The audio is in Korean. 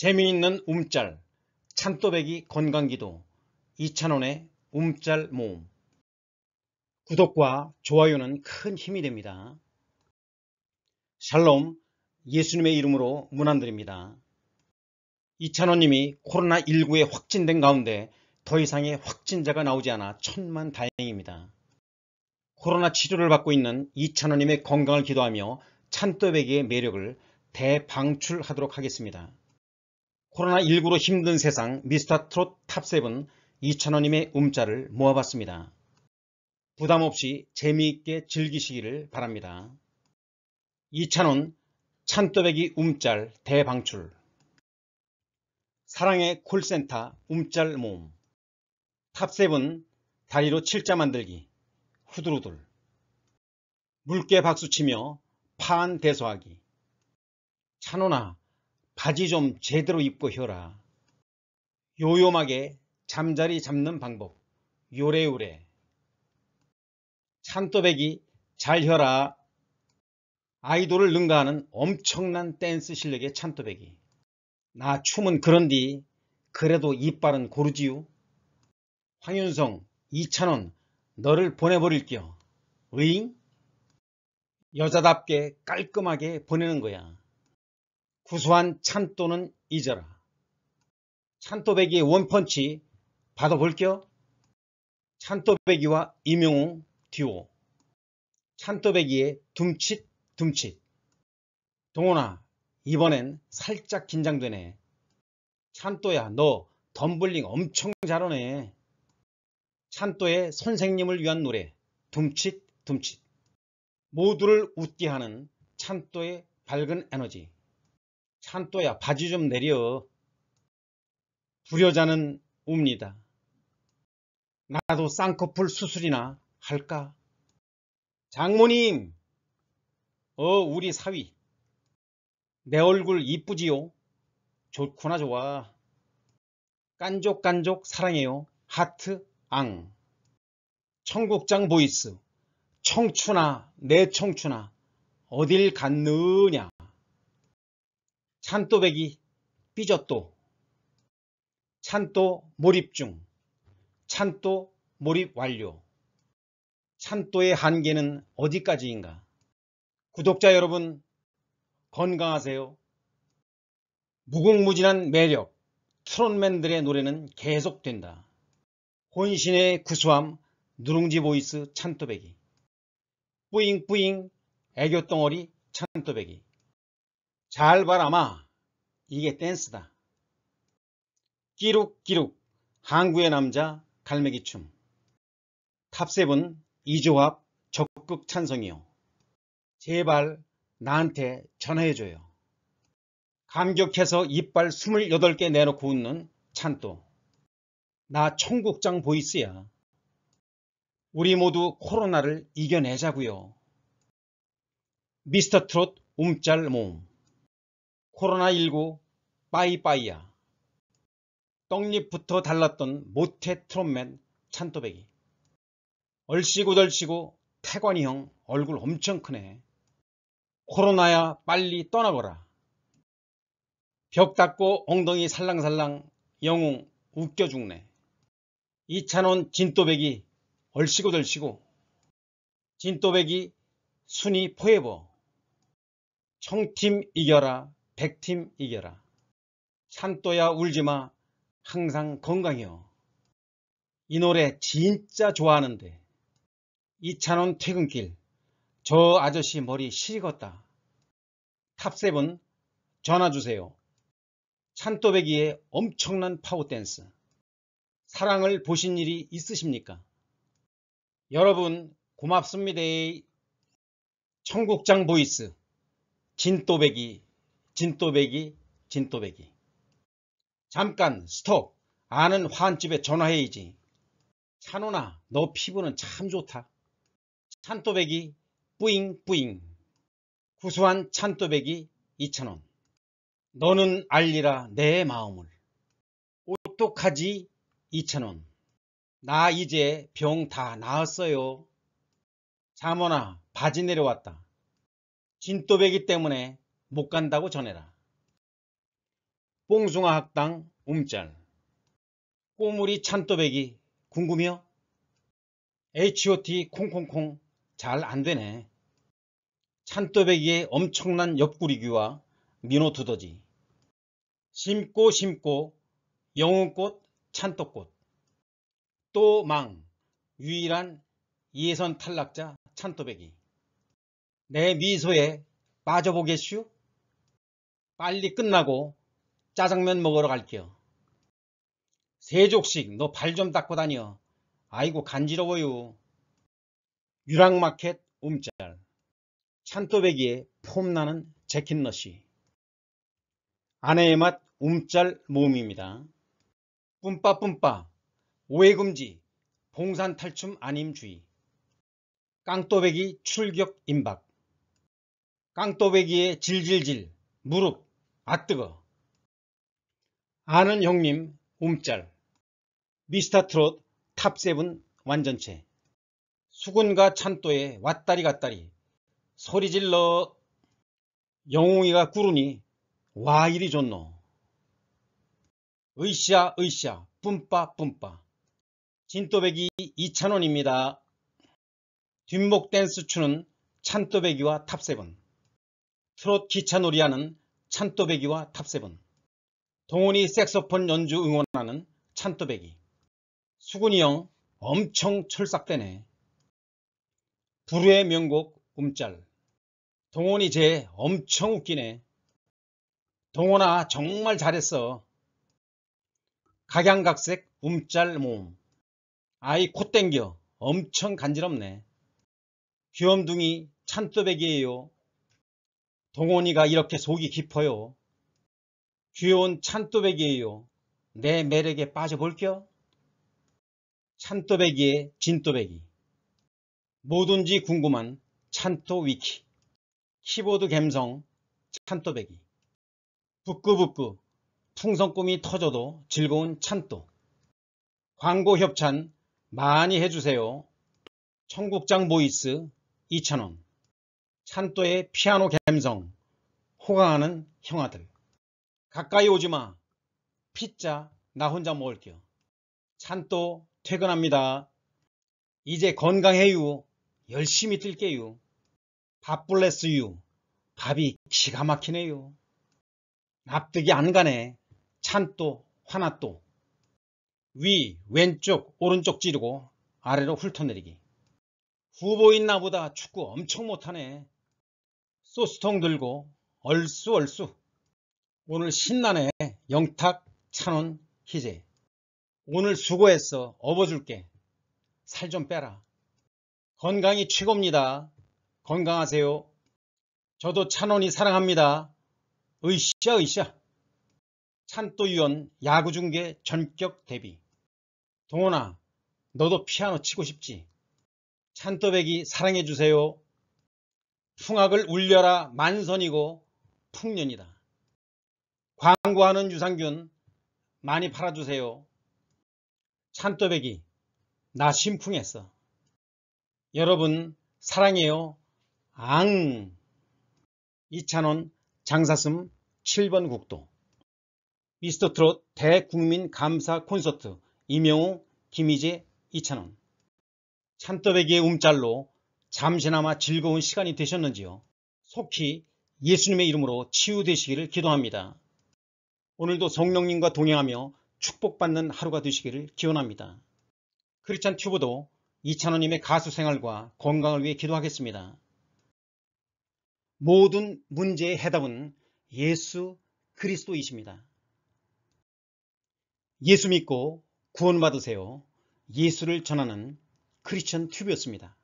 재미있는 움짤, 찬또배기 건강기도, 이찬원의 움짤 모음 구독과 좋아요는 큰 힘이 됩니다. 샬롬, 예수님의 이름으로 문안드립니다. 이찬원님이 코로나19에 확진된 가운데 더 이상의 확진자가 나오지 않아 천만 다행입니다. 코로나 치료를 받고 있는 이찬원님의 건강을 기도하며 찬또배기의 매력을 대방출하도록 하겠습니다. 코로나19로 힘든 세상 미스터 트롯 탑7 2,000원님의 움짤을 모아봤습니다. 부담없이 재미있게 즐기시기를 바랍니다. 2,000원 찬또배기 움짤 대방출 사랑의 콜센터 움짤 모음 탑븐 다리로 칠자 만들기 후두루둘 물개 박수치며 파안 대소하기 찬호나 바지 좀 제대로 입고 혀라. 요요하게 잠자리 잡는 방법 요래요래 참또배기 잘 혀라 아이돌을 능가하는 엄청난 댄스 실력의 참또배기 나 춤은 그런디 그래도 이빨은 고르지요 황윤성 이찬원 너를 보내버릴게요 으잉 여자답게 깔끔하게 보내는 거야 구수한 찬또는 잊어라. 찬또배기의 원펀치 받아볼게요. 찬또배기와 임용웅 듀오. 찬또배기의 둠칫 둠칫. 동원아 이번엔 살짝 긴장되네. 찬또야 너 덤블링 엄청 잘하네. 찬또의 선생님을 위한 노래 둠칫 둠칫. 모두를 웃게 하는 찬또의 밝은 에너지. 산또야 바지 좀 내려. 불효자는 웁니다. 나도 쌍꺼풀 수술이나 할까? 장모님, 어 우리 사위, 내 얼굴 이쁘지요? 좋구나 좋아. 깐족깐족 사랑해요. 하트 앙. 청국장 보이스. 청춘아 내 청춘아 어딜 갔느냐. 찬또배기 삐졌또 찬또 몰입 중 찬또 몰입 완료 찬또의 한계는 어디까지인가 구독자 여러분 건강하세요 무궁무진한 매력 트롯맨들의 노래는 계속된다 혼신의 구수함 누룽지 보이스 찬또배기 뿌잉뿌잉 애교덩어리 찬또배기 잘 바라마 이게 댄스다. 끼룩끼룩 항구의 남자 갈매기 춤. 탑세븐 이조합 적극 찬성이요. 제발 나한테 전화해줘요. 감격해서 이빨 28개 내놓고 웃는 찬또. 나 청국장 보이스야. 우리 모두 코로나를 이겨내자구요 미스터 트롯 움짤 몸. 코로나19 빠이빠이야. 떡잎부터 달랐던 모태 트롯맨 찬또배기. 얼씨구덜씨구 태관이 형 얼굴 엄청 크네. 코로나야 빨리 떠나거라. 벽 닦고 엉덩이 살랑살랑 영웅 웃겨 죽네. 이찬원 진또배기 얼씨구덜씨구. 진또배기 순위 포에버. 청팀 이겨라 백팀 이겨라. 산또야 울지마. 항상 건강해요이 노래 진짜 좋아하는데 이찬원 퇴근길 저 아저씨 머리 시리겄다. 탑세븐 전화주세요. 찬또배기의 엄청난 파워댄스 사랑을 보신 일이 있으십니까? 여러분 고맙습니다. 청국장 보이스 진또배기 진또배기, 진또배기. 잠깐 스톱. 아는 환집에 전화해야지. 찬호나 너 피부는 참 좋다. 찬또배기 뿌잉 뿌잉. 구수한 찬또배기 2천원 너는 알리라 내 마음을. 오똑하지 2천원나 이제 병 다 나았어요. 잠원나 바지 내려왔다. 진또배기 때문에 못 간다고 전해라. 뽕숭아 학당 움짤 꼬물이 찬또배기 궁금해요? HOT 콩콩콩 잘 안되네. 찬또배기의 엄청난 옆구리귀와 민호 두더지 심고 심고 영웅꽃 찬또꽃 또망 유일한 예선 탈락자 찬또배기 내 미소에 빠져보겠슈? 빨리 끝나고 짜장면 먹으러 갈게요. 세족식 너 발 좀 닦고 다녀. 아이고 간지러워요. 유랑마켓 움짤 찬또배기에 폼나는 재킷넛이 아내의 맛 움짤 모음입니다. 뿜빠뿜빠 오해금지 봉산탈춤 아님주의 깡또배기 출격 임박 깡또배기에 질질질 무릎 아 뜨거 아는 형님 움짤 미스터트롯 탑세븐 완전체 수군과 찬또에 왔다리 갔다리 소리질러 영웅이가 구르니 와 이리 좋노 으쌰 으쌰 뿜빠 뿜빠 진또배기 이찬원입니다. 뒷목 댄스 추는 찬또배기와 탑세븐 트롯 기차놀이하는 찬또배기와 탑세븐 동훈이 색소폰 연주 응원하는 찬또배기 수근이 형 엄청 철삭대네 부후의 명곡 음짤 동훈이 쟤 엄청 웃기네 동훈아 정말 잘했어 각양각색 움짤 모음 아이 콧땡겨 엄청 간지럽네 귀염둥이 찬또배기예요 동원이가 이렇게 속이 깊어요. 귀여운 찬또배기예요. 내 매력에 빠져볼게요 찬또배기의 진또배기. 뭐든지 궁금한 찬또 위키. 키보드 감성 찬또배기. 부끄부끄 풍선꿈이 터져도 즐거운 찬또. 광고 협찬 많이 해주세요. 청국장 보이스 2,000원. 찬또의 피아노 감성, 호강하는 형아들. 가까이 오지마. 피자 나 혼자 먹을게요. 찬또 퇴근합니다. 이제 건강해요. 열심히 뛸게요. 밥블레스유. 밥이 기가 막히네요. 납득이 안 가네. 찬또 화났또. 위, 왼쪽, 오른쪽 찌르고 아래로 훑어내리기. 후보 있나 보다 축구 엄청 못하네. 소스통 들고 얼쑤 얼쑤 오늘 신나네 영탁 찬원 희재 오늘 수고했어 업어줄게 살 좀 빼라 건강이 최고입니다 건강하세요 저도 찬원이 사랑합니다 으쌰 으쌰 찬또위원 야구중계 전격 대비 동원아 너도 피아노 치고 싶지 찬또배기 사랑해주세요 풍악을 울려라 만선이고 풍년이다. 광고하는 유산균 많이 팔아주세요. 찬또배기 나심풍했어 여러분 사랑해요. 앙 이찬원 장사슴 7번 국도 미스터트롯 대국민 감사 콘서트 이명호 김희재 이찬원 찬또배기의 움짤로 잠시나마 즐거운 시간이 되셨는지요? 속히 예수님의 이름으로 치유되시기를 기도합니다. 오늘도 성령님과 동행하며 축복받는 하루가 되시기를 기원합니다. 크리찬 튜브도 이찬호님의 가수 생활과 건강을 위해 기도하겠습니다. 모든 문제의 해답은 예수 그리스도이십니다. 예수 믿고 구원받으세요. 예수를 전하는 크리스천 튜브였습니다.